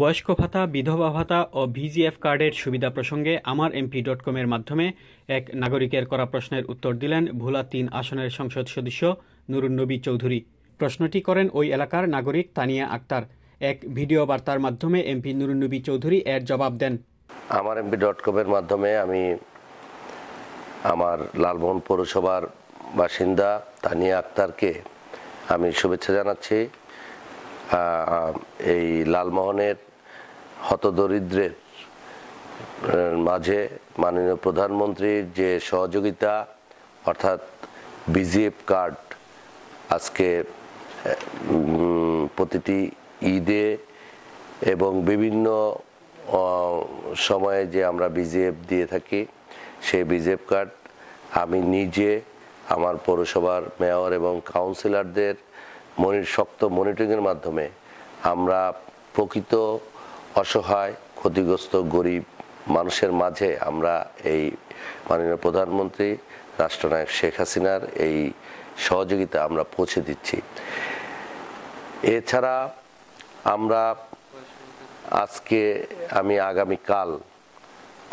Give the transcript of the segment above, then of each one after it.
বয়স্ক ভাতা বিধবা ভাতা ও ভিজিএফ কার্ডের সুবিধা প্রসঙ্গে আমার এমপি ডট কমের মাধ্যমে এক নাগরিকের করা প্রশ্নের উত্তর দিলেন ভোলা তিন আসনের সংসদ সদস্য নুরুন নবী চৌধুরী প্রশ্নটি করেন ওই এলাকার নাগরিক তানিয়া আক্তার এক ভিডিও বার্তার মাধ্যমে এমপি নুরুন নবী চৌধুরী এর জবাব দেন আমার এমপি ডট কমের মাধ্যমে আমি আমার লালমোহন পৌরসভার বাসিন্দা তানিয়া আক্তারকে আমি শুভেচ্ছা জানাচ্ছি এই লালমোহনের হতদরিদ্রের মাঝে মাননীয় প্রধানমন্ত্রীর যে সহযোগিতা অর্থাৎ বিজিএফ কার্ড আজকে প্রতিটি ঈদে এবং বিভিন্ন সময়ে যে আমরা বিজিএফ দিয়ে থাকি সেই বিজেপ কার্ড আমি নিজে আমার পৌরসভার মেয়র এবং কাউন্সিলরদের মনির শক্ত মনিটরিংয়ের মাধ্যমে আমরা প্রকৃত অসহায় ক্ষতিগ্রস্ত গরিব মানুষের মাঝে আমরা এই মাননীয় প্রধানমন্ত্রী রাষ্ট্রনায়ক শেখ হাসিনার এই সহযোগিতা আমরা পৌঁছে দিচ্ছি এছাড়া আমরা আজকে আমি আগামী কাল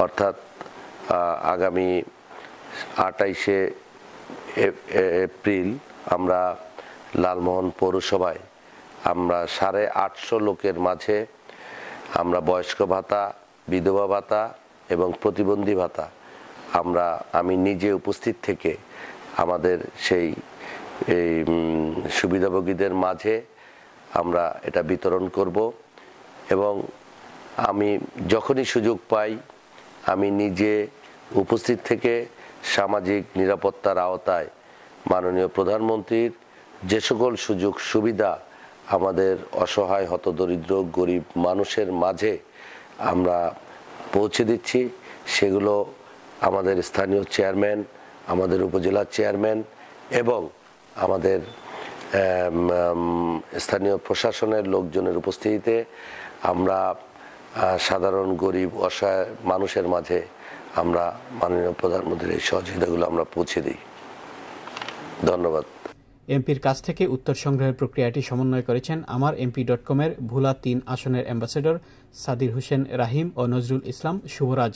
অর্থাৎ আগামী আটাইশে এপ্রিল আমরা লালমোহন পৌরসভায় আমরা সাড়ে আটশো লোকের মাঝে আমরা বয়স্ক ভাতা বিধবা ভাতা এবং প্রতিবন্ধী ভাতা আমরা আমি নিজে উপস্থিত থেকে আমাদের সেই এই সুবিধাভোগীদের মাঝে আমরা এটা বিতরণ করব এবং আমি যখনই সুযোগ পাই আমি নিজে উপস্থিত থেকে সামাজিক নিরাপত্তার আওতায় মাননীয় প্রধানমন্ত্রীর যে সকল সুযোগ সুবিধা আমাদের অসহায় হতদরিদ্র গরিব মানুষের মাঝে আমরা পৌঁছে দিচ্ছি সেগুলো আমাদের স্থানীয় চেয়ারম্যান আমাদের উপজেলা চেয়ারম্যান এবং আমাদের স্থানীয় প্রশাসনের লোকজনের উপস্থিতিতে আমরা সাধারণ গরিব অসহায় মানুষের মাঝে আমরা মাননীয় প্রধানমন্ত্রীর এই সহযোগিতাগুলো আমরা পৌঁছে দিই ধন্যবাদ এমপির কাছ থেকে উত্তর সংগ্রহের প্রক্রিয়াটি সমন্বয় করেছেন আমার এমপি ডট কমের ভুলা তিন আসনের অ্যাম্বাসেডর সাদির হোসেন রাহিম ও নজরুল ইসলাম শুভরাজ